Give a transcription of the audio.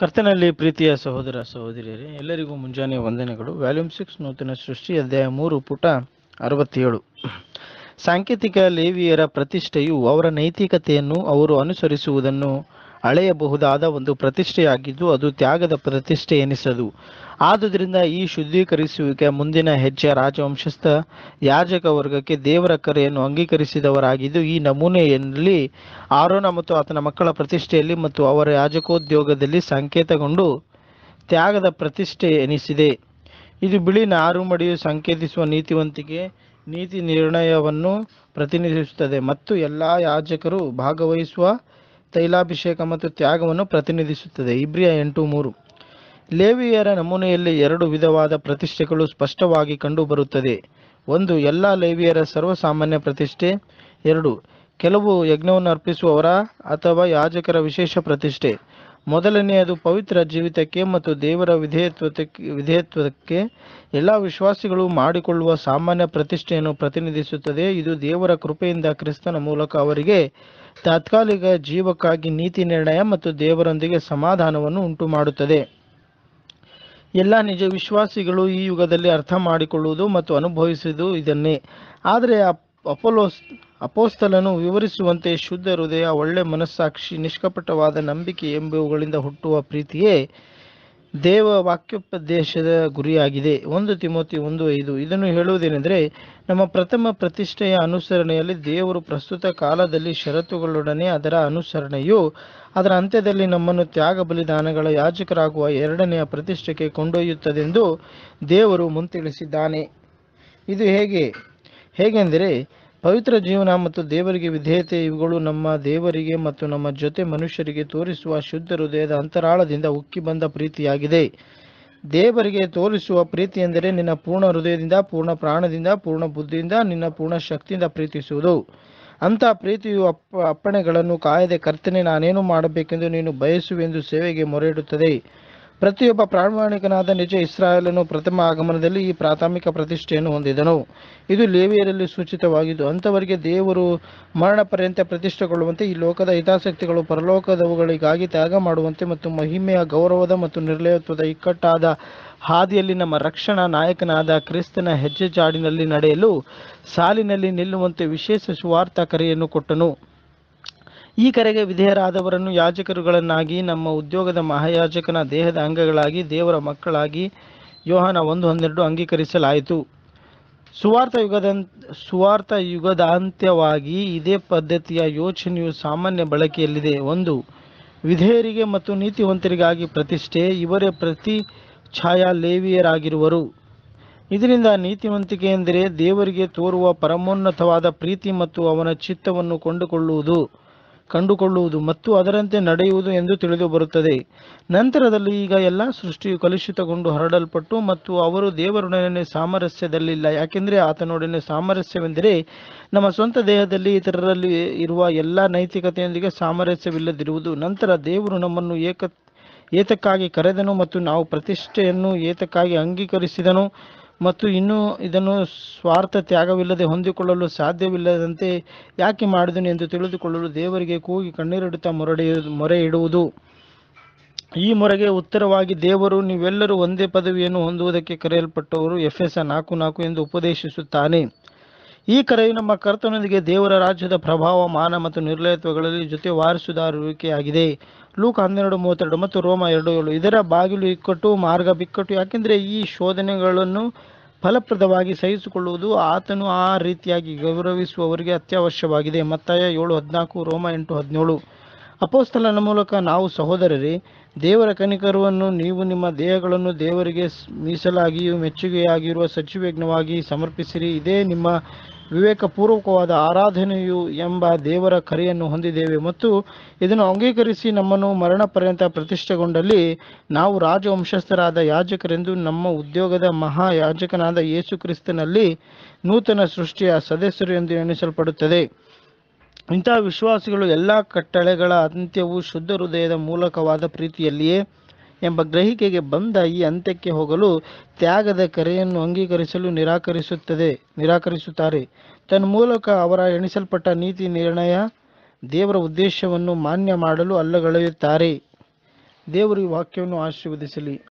ಕರ್ತನಲ್ಲಿ ಪ್ರೀತಿಯ ಸಹೋದರ ಸಹೋದರಿಯರೇ ಎಲ್ಲರಿಗೂ ಮುಂಜಾನೆ ವಂದನೆಗಳು ವ್ಯಾಲ್ಯೂಮ್ ಸಿಕ್ಸ್ ನೂತನ ಸೃಷ್ಟಿ ಅಧ್ಯಾಯ ಮೂರು ಪುಟ ಅರವತ್ತೇಳು ಸಾಂಕೇತಿಕ ಲೇವಿಯರ ಪ್ರತಿಷ್ಠೆಯು ಅವರ ನೈತಿಕತೆಯನ್ನು ಅವರು ಅನುಸರಿಸುವುದನ್ನು ಅಳೆಯಬಹುದಾದ ಒಂದು ಪ್ರತಿಷ್ಠೆಯಾಗಿದ್ದು ಅದು ತ್ಯಾಗದ ಪ್ರತಿಷ್ಠೆ ಎನಿಸದು ಆದುದರಿಂದ ಈ ಶುದ್ಧೀಕರಿಸುವಿಕೆ ಮುಂದಿನ ಹೆಜ್ಜೆ ರಾಜವಂಶಸ್ಥ ಯಾಜಕ ವರ್ಗಕ್ಕೆ ದೇವರ ಕರೆಯನ್ನು ಅಂಗೀಕರಿಸಿದವರಾಗಿದ್ದು ಈ ನಮೂನೆಯಲ್ಲಿ ಆರೋನ ಮತ್ತು ಆತನ ಮಕ್ಕಳ ಪ್ರತಿಷ್ಠೆಯಲ್ಲಿ ಮತ್ತು ಅವರ ಯಾಜಕೋದ್ಯೋಗದಲ್ಲಿ ಸಂಕೇತಗೊಂಡು ತ್ಯಾಗದ ಪ್ರತಿಷ್ಠೆ ಎನಿಸಿದೆ ಇದು ಬಿಳಿ ನಾರುಮಡಿಯು ಸಂಕೇತಿಸುವ ನೀತಿವಂತಿಕೆ ನೀತಿ ನಿರ್ಣಯವನ್ನು ಪ್ರತಿನಿಧಿಸುತ್ತದೆ ಮತ್ತು ಎಲ್ಲ ಯಾಜಕರು ಭಾಗವಹಿಸುವ ತೈಲಾಭಿಷೇಕ ಮತ್ತು ತ್ಯಾಗವನ್ನು ಪ್ರತಿನಿಧಿಸುತ್ತದೆ ಇಬ್ರಿಯ ಎಂಟು ಮೂರು ಲೇವಿಯರ ನಮೂನೆಯಲ್ಲಿ ಎರಡು ವಿಧವಾದ ಪ್ರತಿಷ್ಠೆಗಳು ಸ್ಪಷ್ಟವಾಗಿ ಕಂಡುಬರುತ್ತದೆ ಒಂದು ಎಲ್ಲ ಲೇವಿಯರ ಸರ್ವಸಾಮಾನ್ಯ ಪ್ರತಿಷ್ಠೆ ಎರಡು ಕೆಲವು ಯಜ್ಞವನ್ನು ಅರ್ಪಿಸುವವರ ಅಥವಾ ಯಾಜಕರ ವಿಶೇಷ ಪ್ರತಿಷ್ಠೆ ಮೊದಲನೆಯದು ಪವಿತ್ರ ಜೀವಿತಕ್ಕೆ ಮತ್ತು ದೇವರ ವಿಧೇಯತ್ವಕ್ಕೆ ವಿಧೇಯತ್ವಕ್ಕೆ ಎಲ್ಲ ವಿಶ್ವಾಸಿಗಳು ಮಾಡಿಕೊಳ್ಳುವ ಸಾಮಾನ್ಯ ಪ್ರತಿಷ್ಠೆಯನ್ನು ಪ್ರತಿನಿಧಿಸುತ್ತದೆ ಇದು ದೇವರ ಕೃಪೆಯಿಂದ ಕ್ರಿಸ್ತನ ಮೂಲಕ ಅವರಿಗೆ ತಾತ್ಕಾಲಿಕ ಜೀವಕ್ಕಾಗಿ ನೀತಿ ನಿರ್ಣಯ ಮತ್ತು ದೇವರೊಂದಿಗೆ ಸಮಾಧಾನವನ್ನು ಉಂಟು ಮಾಡುತ್ತದೆ ಎಲ್ಲ ನಿಜ ವಿಶ್ವಾಸಿಗಳು ಈ ಯುಗದಲ್ಲಿ ಅರ್ಥ ಮಾಡಿಕೊಳ್ಳುವುದು ಮತ್ತು ಅನುಭವಿಸುವುದು ಇದನ್ನೇ ಆದರೆ ಅಪೋಲೋಸ್ ಅಪೋಸ್ತಲನು ವಿವರಿಸುವಂತೆ ಶುದ್ಧ ಹೃದಯ ಒಳ್ಳೆ ಮನಸ್ಸಾಕ್ಷಿ ನಿಷ್ಕಪಟವಾದ ನಂಬಿಕೆ ಎಂಬುವುಗಳಿಂದ ಹುಟ್ಟುವ ಪ್ರೀತಿಯೇ ದೇವ ವಾಕ್ಯೋಪದೇಶದ ಗುರಿಯಾಗಿದೆ ಒಂದು ತಿಮೋತಿ ಒಂದು ಐದು ಇದನ್ನು ಹೇಳುವುದೇನೆಂದರೆ ನಮ್ಮ ಪ್ರಥಮ ಪ್ರತಿಷ್ಠೆಯ ಅನುಸರಣೆಯಲ್ಲಿ ದೇವರು ಪ್ರಸ್ತುತ ಕಾಲದಲ್ಲಿ ಷರತ್ತುಗಳೊಡನೆ ಅದರ ಅನುಸರಣೆಯು ಅದರ ಅಂತ್ಯದಲ್ಲಿ ನಮ್ಮನ್ನು ತ್ಯಾಗ ಬಲಿದಾನಗಳ ಯಾಜಕರಾಗುವ ಎರಡನೆಯ ಪ್ರತಿಷ್ಠೆಗೆ ಕೊಂಡೊಯ್ಯುತ್ತದೆಂದು ದೇವರು ಮುಂತಿಳಿಸಿದ್ದಾನೆ ಇದು ಹೇಗೆ ಹೇಗೆಂದರೆ ಪವಿತ್ರ ಜೀವನ ಮತ್ತು ದೇವರಿಗೆ ವಿಧೇಯತೆ ಇವುಗಳು ನಮ್ಮ ದೇವರಿಗೆ ಮತ್ತು ನಮ್ಮ ಜೊತೆ ಮನುಷ್ಯರಿಗೆ ತೋರಿಸುವ ಶುದ್ಧ ಹೃದಯದ ಅಂತರಾಳದಿಂದ ಉಕ್ಕಿ ಬಂದ ಪ್ರೀತಿಯಾಗಿದೆ ದೇವರಿಗೆ ತೋರಿಸುವ ಪ್ರೀತಿ ಎಂದರೆ ನಿನ್ನ ಪೂರ್ಣ ಹೃದಯದಿಂದ ಪೂರ್ಣ ಪ್ರಾಣದಿಂದ ಪೂರ್ಣ ಬುದ್ಧಿಯಿಂದ ನಿನ್ನ ಪೂರ್ಣ ಶಕ್ತಿಯಿಂದ ಪ್ರೀತಿಸುವುದು ಅಂಥ ಪ್ರೀತಿಯು ಅಪ್ಪ ಅಪ್ಪಣೆಗಳನ್ನು ಕಾಯದೆ ಕರ್ತನೆ ನಾನೇನು ಮಾಡಬೇಕೆಂದು ನೀನು ಬಯಸುವೆಂದು ಸೇವೆಗೆ ಮೊರೆಯಿಡುತ್ತದೆ ಪ್ರತಿಯೊಬ್ಬ ಪ್ರಾಮಾಣಿಕನಾದ ನಿಜ ಇಸ್ರಾಯೇಲನು ಪ್ರಥಮ ಆಗಮನದಲ್ಲಿ ಈ ಪ್ರಾಥಮಿಕ ಪ್ರತಿಷ್ಠೆಯನ್ನು ಹೊಂದಿದನು ಇದು ಲೇವಿಯರಲ್ಲಿ ಸೂಚಿತವಾಗಿದ್ದು ಅಂಥವರಿಗೆ ದೇವರು ಮರಣ ಪರ್ಯಂತ ಪ್ರತಿಷ್ಠೆಗೊಳ್ಳುವಂತೆ ಈ ಲೋಕದ ಹಿತಾಸಕ್ತಿಗಳು ಪರಲೋಕದವುಗಳಿಗಾಗಿ ತ್ಯಾಗ ಮಾಡುವಂತೆ ಮತ್ತು ಮಹಿಮೆಯ ಗೌರವದ ಮತ್ತು ನಿರ್ಲಯತ್ವದ ಇಕ್ಕಟ್ಟಾದ ಹಾದಿಯಲ್ಲಿ ನಮ್ಮ ರಕ್ಷಣಾ ನಾಯಕನಾದ ಕ್ರಿಸ್ತನ ಹೆಜ್ಜೆ ನಡೆಯಲು ಸಾಲಿನಲ್ಲಿ ನಿಲ್ಲುವಂತೆ ವಿಶೇಷ ಸುವಾರ್ಥ ಕರೆಯನ್ನು ಕೊಟ್ಟನು ಈ ಕರೆಗೆ ವಿಧೇಯರಾದವರನ್ನು ಯಾಜಕರುಗಳನ್ನಾಗಿ ನಮ್ಮ ಉದ್ಯೋಗದ ಮಹಾಯಾಜಕನ ದೇಹದ ಅಂಗಗಳಾಗಿ ದೇವರ ಮಕ್ಕಳಾಗಿ ಯೋಹಾನ ಒಂದು ಹನ್ನೆರಡು ಅಂಗೀಕರಿಸಲಾಯಿತು ಸುವಾರ್ಥ ಯುಗದ ಸುವಾರ್ಥ ಯುಗದಾಂತ್ಯವಾಗಿ ಇದೇ ಪದ್ಧತಿಯ ಯೋಚನೆಯು ಸಾಮಾನ್ಯ ಬಳಕೆಯಲ್ಲಿದೆ ಒಂದು ವಿಧೇಯರಿಗೆ ಮತ್ತು ನೀತಿವಂತರಿಗಾಗಿ ಪ್ರತಿಷ್ಠೆ ಇವರೇ ಪ್ರತಿ ಛಾಯಾ ಲೇವಿಯರಾಗಿರುವರು ಇದರಿಂದ ನೀತಿವಂತಿಕೆ ಎಂದರೆ ದೇವರಿಗೆ ತೋರುವ ಪರಮೋನ್ನತವಾದ ಪ್ರೀತಿ ಮತ್ತು ಅವನ ಚಿತ್ತವನ್ನು ಕೊಂಡುಕೊಳ್ಳುವುದು ಕಂಡುಕೊಳ್ಳುವುದು ಮತ್ತು ಅದರಂತೆ ನಡೆಯುವುದು ಎಂದು ತಿಳಿದು ಬರುತ್ತದೆ ನಂತರದಲ್ಲಿ ಈಗ ಎಲ್ಲ ಸೃಷ್ಟಿಯು ಕಲುಷಿತಗೊಂಡು ಹರಡಲ್ಪಟ್ಟು ಮತ್ತು ಅವರು ದೇವರೊಡನೆ ಸಾಮರಸ್ಯದಲ್ಲಿಲ್ಲ ಯಾಕೆಂದರೆ ಆತನೊಡನೆ ಸಾಮರಸ್ಯವೆಂದರೆ ನಮ್ಮ ಸ್ವಂತ ದೇಹದಲ್ಲಿ ಇತರರಲ್ಲಿ ಇರುವ ಎಲ್ಲ ನೈತಿಕತೆಯೊಂದಿಗೆ ಸಾಮರಸ್ಯವಿಲ್ಲದಿರುವುದು ನಂತರ ದೇವರು ನಮ್ಮನ್ನು ಏಕ ಏತಕ್ಕಾಗಿ ಕರೆದನು ಮತ್ತು ನಾವು ಪ್ರತಿಷ್ಠೆಯನ್ನು ಏತಕ್ಕಾಗಿ ಅಂಗೀಕರಿಸಿದನು ಮತ್ತು ಇನ್ನೂ ಇದನ್ನು ಸ್ವಾರ್ಥ ತ್ಯಾಗವಿಲ್ಲದೆ ಹೊಂದಿಕೊಳ್ಳಲು ಸಾಧ್ಯವಿಲ್ಲದಂತೆ ಯಾಕೆ ಮಾಡಿದನು ಎಂದು ತಿಳಿದುಕೊಳ್ಳಲು ದೇವರಿಗೆ ಕೂಗಿ ಕಣ್ಣೀರಿಡುತ್ತಾ ಮೊರಡಿ ಮೊರೆ ಇಡುವುದು ಈ ಮೊರೆಗೆ ಉತ್ತರವಾಗಿ ದೇವರು ನೀವೆಲ್ಲರೂ ಒಂದೇ ಪದವಿಯನ್ನು ಹೊಂದುವುದಕ್ಕೆ ಕರೆಯಲ್ಪಟ್ಟವರು ಎಫ್ ಎಸ್ ನಾಲ್ಕು ನಾಲ್ಕು ಎಂದು ಉಪದೇಶಿಸುತ್ತಾನೆ ಈ ಕರೆಯು ನಮ್ಮ ಕರ್ತನೊಂದಿಗೆ ದೇವರ ರಾಜ್ಯದ ಪ್ರಭಾವ ಮಾನ ಮತ್ತು ನಿರ್ಲಯತ್ವಗಳಲ್ಲಿ ಜೊತೆ ವಾರಿಸುದಾರುವಿಕೆಯಾಗಿದೆ ಲೂಕ ಹನ್ನೆರಡು ಮೂವತ್ತೆರಡು ಮತ್ತು ರೋಮ ಎರಡು ಏಳು ಇದರ ಬಾಗಿಲು ಇಕ್ಕಟ್ಟು ಮಾರ್ಗ ಬಿಕ್ಕಟ್ಟು ಯಾಕೆಂದರೆ ಈ ಶೋಧನೆಗಳನ್ನು ಫಲಪ್ರದವಾಗಿ ಸಹಿಸಿಕೊಳ್ಳುವುದು ಆತನು ಆ ರೀತಿಯಾಗಿ ಗೌರವಿಸುವವರಿಗೆ ಅತ್ಯವಶ್ಯವಾಗಿದೆ ಮತ್ತಾಯ ಏಳು ಹದಿನಾಲ್ಕು ರೋಮ ಎಂಟು ಹದಿನೇಳು ಅಪೋಸ್ತಲನ ಮೂಲಕ ನಾವು ಸಹೋದರರೇ ದೇವರ ಕನಿಕರವನ್ನು ನೀವು ನಿಮ್ಮ ದೇಹಗಳನ್ನು ದೇವರಿಗೆ ಮೀಸಲಾಗಿಯೂ ಮೆಚ್ಚುಗೆಯಾಗಿರುವ ಸಚಿವೇಜ್ಞವಾಗಿ ಸಮರ್ಪಿಸಿರಿ ಇದೇ ನಿಮ್ಮ ವಿವೇಕಪೂರ್ವಕವಾದ ಆರಾಧನೆಯು ಎಂಬ ದೇವರ ಕರೆಯನ್ನು ಹೊಂದಿದ್ದೇವೆ ಮತ್ತು ಇದನ್ನು ಅಂಗೀಕರಿಸಿ ನಮ್ಮನ್ನು ಮರಣ ಪರ್ಯಂತ ಪ್ರತಿಷ್ಠೆಗೊಂಡಲ್ಲಿ ನಾವು ರಾಜವಂಶಸ್ಥರಾದ ಯಾಜಕರೆಂದು ನಮ್ಮ ಉದ್ಯೋಗದ ಮಹಾಯಾಜಕನಾದ ಯೇಸು ಕ್ರಿಸ್ತನಲ್ಲಿ ನೂತನ ಸೃಷ್ಟಿಯ ಸದಸ್ಯರು ಎಂದು ಎಣಿಸಲ್ಪಡುತ್ತದೆ ಇಂಥ ವಿಶ್ವಾಸಿಗಳು ಎಲ್ಲ ಕಟ್ಟಳೆಗಳ ಅಂತ್ಯವು ಶುದ್ಧ ಹೃದಯದ ಮೂಲಕವಾದ ಪ್ರೀತಿಯಲ್ಲಿಯೇ ಎಂಬ ಗ್ರಹಿಕೆಗೆ ಬಂದ ಈ ಅಂತ್ಯಕ್ಕೆ ಹೋಗಲು ತ್ಯಾಗದ ಕರೆಯನ್ನು ಅಂಗೀಕರಿಸಲು ನಿರಾಕರಿಸುತ್ತದೆ ನಿರಾಕರಿಸುತ್ತಾರೆ ತನ್ಮೂಲಕ ಅವರ ಎಣಿಸಲ್ಪಟ್ಟ ನೀತಿ ನಿರ್ಣಯ ದೇವರ ಉದ್ದೇಶವನ್ನು ಮಾನ್ಯ ಮಾಡಲು ಅಲ್ಲಗಳೆಯುತ್ತಾರೆ ದೇವರು ಈ ವಾಕ್ಯವನ್ನು ಆಶೀರ್ವದಿಸಲಿ